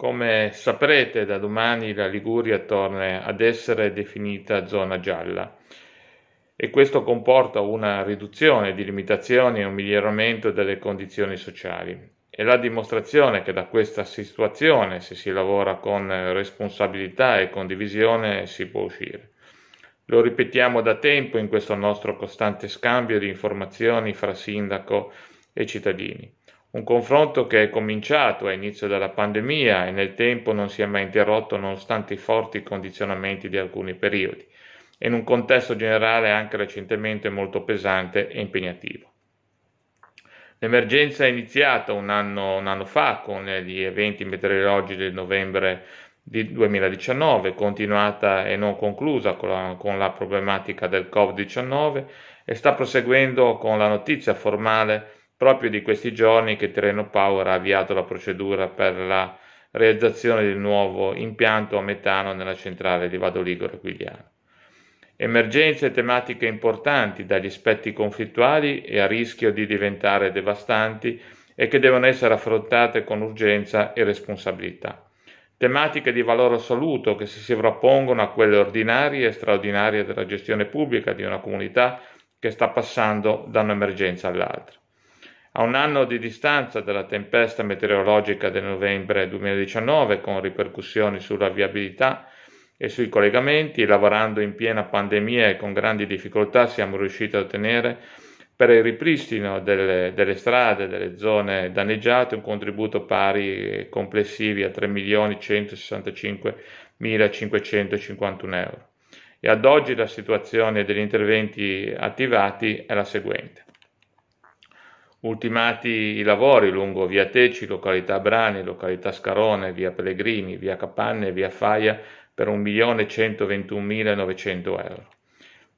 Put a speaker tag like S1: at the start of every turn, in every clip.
S1: Come saprete, da domani la Liguria torna ad essere definita zona gialla e questo comporta una riduzione di limitazioni e un miglioramento delle condizioni sociali. È la dimostrazione che da questa situazione, se si lavora con responsabilità e condivisione, si può uscire. Lo ripetiamo da tempo in questo nostro costante scambio di informazioni fra sindaco e cittadini. Un confronto che è cominciato a inizio della pandemia e nel tempo non si è mai interrotto nonostante i forti condizionamenti di alcuni periodi, in un contesto generale anche recentemente molto pesante e impegnativo. L'emergenza è iniziata un anno, un anno fa con gli eventi meteorologici del novembre di 2019, continuata e non conclusa con la, con la problematica del Covid-19 e sta proseguendo con la notizia formale proprio di questi giorni che Terreno Power ha avviato la procedura per la realizzazione del nuovo impianto a metano nella centrale di Vado Ligure Quigliano. Emergenze e tematiche importanti dagli aspetti conflittuali e a rischio di diventare devastanti e che devono essere affrontate con urgenza e responsabilità. Tematiche di valore assoluto che si sovrappongono a quelle ordinarie e straordinarie della gestione pubblica di una comunità che sta passando da un'emergenza all'altra. A un anno di distanza dalla tempesta meteorologica del novembre 2019, con ripercussioni sulla viabilità e sui collegamenti, lavorando in piena pandemia e con grandi difficoltà, siamo riusciti a ottenere per il ripristino delle, delle strade, delle zone danneggiate, un contributo pari complessivi a 3.165.551 euro. E ad oggi la situazione degli interventi attivati è la seguente. Ultimati i lavori lungo via Teci, località Brani, località Scarone, via Pellegrini, via Capanne e via Faia per 1.121.900 euro.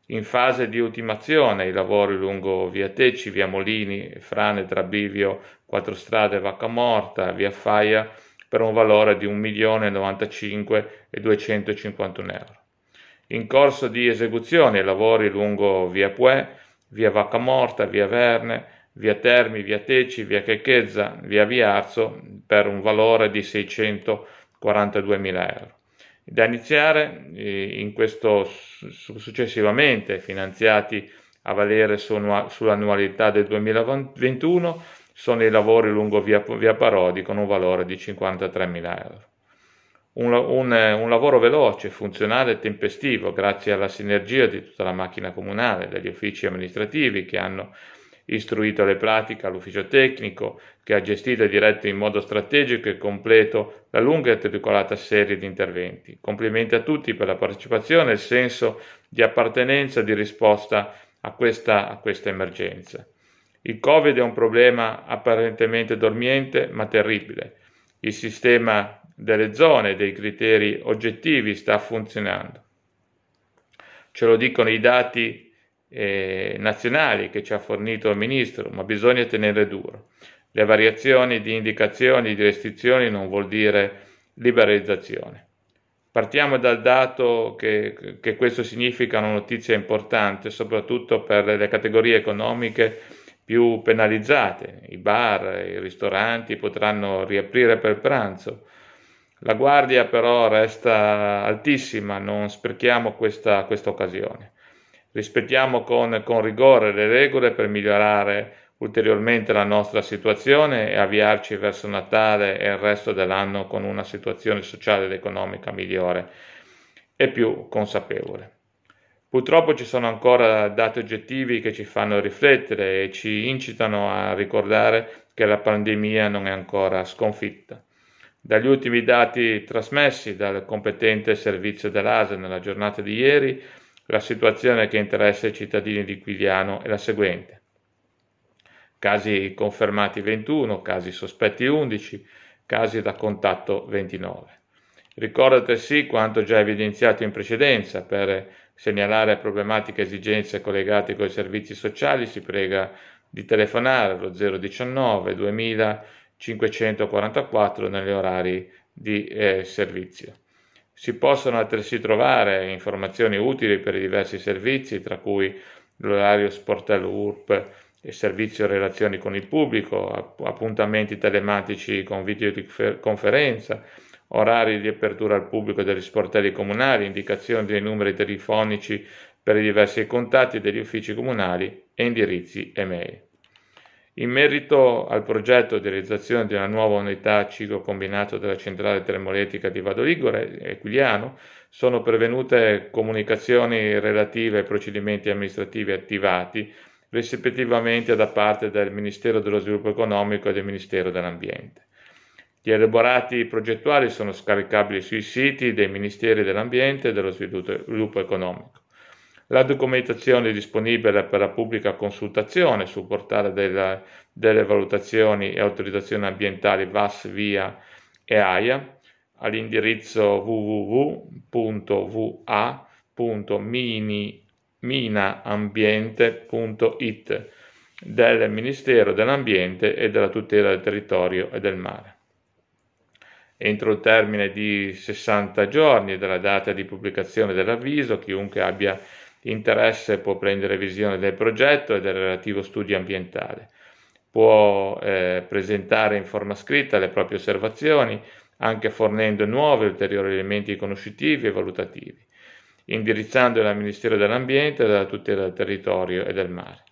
S1: In fase di ultimazione i lavori lungo via Teci, via Molini, Frane, Trabivio, Quattro Strade, Vacca Morta, via Faia per un valore di 1.095.251 euro. In corso di esecuzione i lavori lungo via Pue, via Vacca Morta, via Verne, via Termi, via Teci, via Checchezza, via Viarzo per un valore di 642.000 euro. Da iniziare eh, in questo, successivamente finanziati a valere sull'annualità del 2021 sono i lavori lungo via, via Parodi con un valore di 53.000 euro. Un, un, un, lavoro veloce, funzionale e tempestivo grazie alla sinergia di tutta la macchina comunale, degli uffici amministrativi che hanno istruito alle pratiche all'ufficio tecnico, che ha gestito e diretto in modo strategico e completo la lunga e articolata serie di interventi. Complimenti a tutti per la partecipazione e il senso di appartenenza e di risposta a questa, a questa emergenza. Il Covid è un problema apparentemente dormiente ma terribile. Il sistema delle zone, e dei criteri oggettivi sta funzionando. Ce lo dicono i dati eh, nazionali che ci ha fornito il Ministro, ma bisogna tenere duro. Le variazioni di indicazioni, di restrizioni non vuol dire liberalizzazione. Partiamo dal dato che, che questo significa una notizia importante, soprattutto per le categorie economiche più penalizzate. I bar, i ristoranti potranno riaprire per pranzo. La guardia però resta altissima, non sprechiamo questa, questa occasione. Rispettiamo con, con rigore le regole per migliorare ulteriormente la nostra situazione e avviarci verso Natale e il resto dell'anno con una situazione sociale ed economica migliore e più consapevole. Purtroppo ci sono ancora dati oggettivi che ci fanno riflettere e ci incitano a ricordare che la pandemia non è ancora sconfitta. Dagli ultimi dati trasmessi dal competente servizio dell'ASE nella giornata di ieri, la situazione che interessa i cittadini di Quiviano è la seguente. Casi confermati 21, casi sospetti 11, casi da contatto 29. Ricorda altresì quanto già evidenziato in precedenza, per segnalare problematiche e esigenze collegate con i servizi sociali si prega di telefonare allo 019 2544 negli orari di eh, servizio. Si possono altresì trovare informazioni utili per i diversi servizi, tra cui l'orario Sportello URP e servizio relazioni con il pubblico, appuntamenti telematici con videoconferenza, orari di apertura al pubblico degli sportelli comunali, indicazioni dei numeri telefonici per i diversi contatti degli uffici comunali e indirizzi e mail. In merito al progetto di realizzazione di una nuova unità a ciclo combinato della centrale termoelettrica di Vado Ligure e Quigliano, sono pervenute comunicazioni relative ai procedimenti amministrativi attivati rispettivamente da parte del Ministero dello Sviluppo Economico e del Ministero dell'Ambiente. Gli elaborati progettuali sono scaricabili sui siti dei Ministeri dell'Ambiente e dello Sviluppo Economico. La documentazione è disponibile per la pubblica consultazione sul portale della, delle valutazioni e autorizzazioni ambientali VAS, VIA e AIA all'indirizzo www.va.minaambiente.it del Ministero dell'Ambiente e della tutela del territorio e del mare. Entro il termine di 60 giorni dalla data di pubblicazione dell'avviso, chiunque abbia L'interesse può prendere visione del progetto e del relativo studio ambientale, può eh, presentare in forma scritta le proprie osservazioni, anche fornendo nuovi ulteriori elementi conoscitivi e valutativi, indirizzandoli al Ministero dell'Ambiente della tutela del territorio e del mare.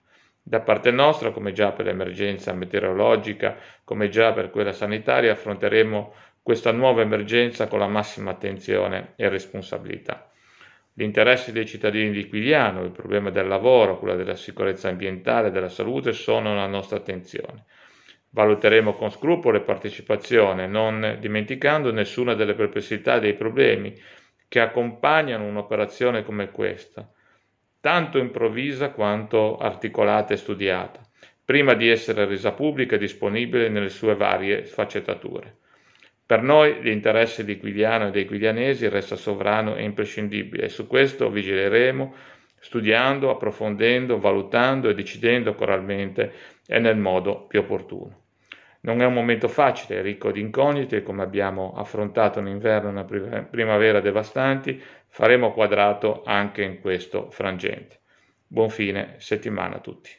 S1: Da parte nostra, come già per l'emergenza meteorologica, come già per quella sanitaria, affronteremo questa nuova emergenza con la massima attenzione e responsabilità gli interessi dei cittadini di Quiliano, il problema del lavoro, quello della sicurezza ambientale, della salute sono alla nostra attenzione. Valuteremo con scrupolo e partecipazione, non dimenticando nessuna delle perplessità e dei problemi che accompagnano un'operazione come questa, tanto improvvisa quanto articolata e studiata, prima di essere resa pubblica e disponibile nelle sue varie sfaccettature. Per noi l'interesse di Quiliano e dei quilianesi resta sovrano e imprescindibile e su questo vigileremo studiando, approfondendo, valutando e decidendo coralmente e nel modo più opportuno. Non è un momento facile, ricco di incognite, come abbiamo affrontato un inverno e una primavera devastanti, faremo quadrato anche in questo frangente. Buon fine settimana a tutti.